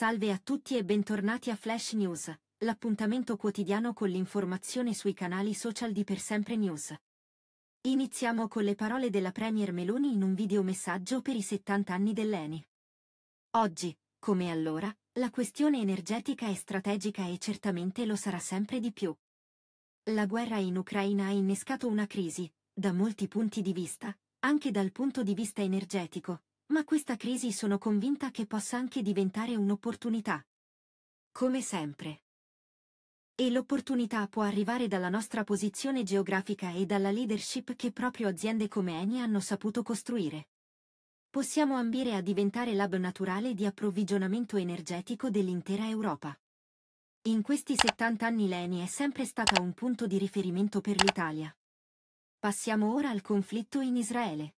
Salve a tutti e bentornati a Flash News, l'appuntamento quotidiano con l'informazione sui canali social di Per Sempre News. Iniziamo con le parole della Premier Meloni in un videomessaggio per i 70 anni dell'ENI. Oggi, come allora, la questione energetica è strategica e certamente lo sarà sempre di più. La guerra in Ucraina ha innescato una crisi, da molti punti di vista, anche dal punto di vista energetico, ma questa crisi sono convinta che possa anche diventare un'opportunità. Come sempre. E l'opportunità può arrivare dalla nostra posizione geografica e dalla leadership che proprio aziende come Eni hanno saputo costruire. Possiamo ambire a diventare l'hub naturale di approvvigionamento energetico dell'intera Europa. In questi 70 anni l'Eni è sempre stata un punto di riferimento per l'Italia. Passiamo ora al conflitto in Israele.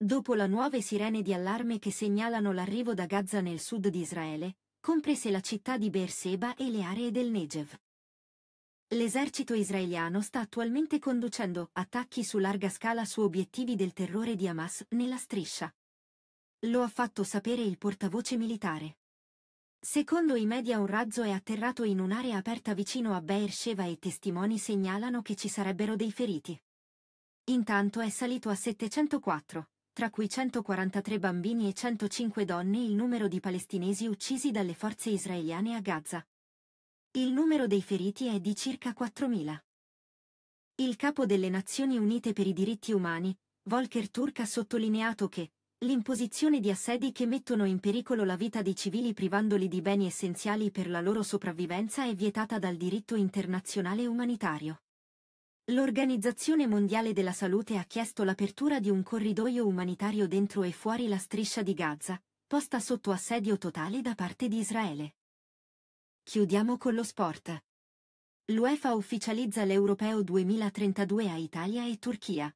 Dopo la nuove sirene di allarme che segnalano l'arrivo da Gaza nel sud di Israele, comprese la città di Berseba e le aree del Negev. L'esercito israeliano sta attualmente conducendo attacchi su larga scala su obiettivi del terrore di Hamas nella striscia. Lo ha fatto sapere il portavoce militare. Secondo i media un razzo è atterrato in un'area aperta vicino a Beersheva e testimoni segnalano che ci sarebbero dei feriti. Intanto è salito a 704, tra cui 143 bambini e 105 donne il numero di palestinesi uccisi dalle forze israeliane a Gaza. Il numero dei feriti è di circa 4.000. Il capo delle Nazioni Unite per i diritti umani, Volker Turk ha sottolineato che l'imposizione di assedi che mettono in pericolo la vita dei civili privandoli di beni essenziali per la loro sopravvivenza è vietata dal diritto internazionale umanitario. L'Organizzazione Mondiale della Salute ha chiesto l'apertura di un corridoio umanitario dentro e fuori la striscia di Gaza, posta sotto assedio totale da parte di Israele. Chiudiamo con lo sport. L'UEFA ufficializza l'Europeo 2032 a Italia e Turchia.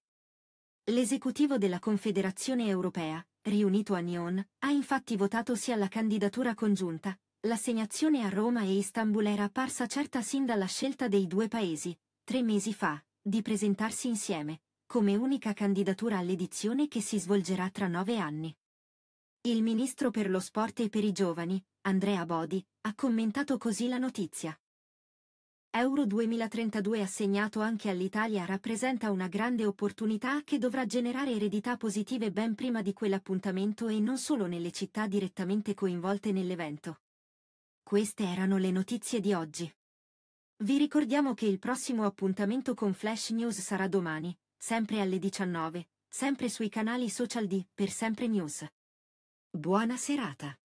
L'esecutivo della Confederazione Europea, riunito a Nyon, ha infatti votato sia la candidatura congiunta, l'assegnazione a Roma e Istanbul era apparsa certa sin dalla scelta dei due paesi, tre mesi fa, di presentarsi insieme, come unica candidatura all'edizione che si svolgerà tra nove anni. Il ministro per lo sport e per i giovani, Andrea Bodi, ha commentato così la notizia. Euro 2032 assegnato anche all'Italia rappresenta una grande opportunità che dovrà generare eredità positive ben prima di quell'appuntamento e non solo nelle città direttamente coinvolte nell'evento. Queste erano le notizie di oggi. Vi ricordiamo che il prossimo appuntamento con Flash News sarà domani, sempre alle 19, sempre sui canali social di Per Sempre News. Buona serata!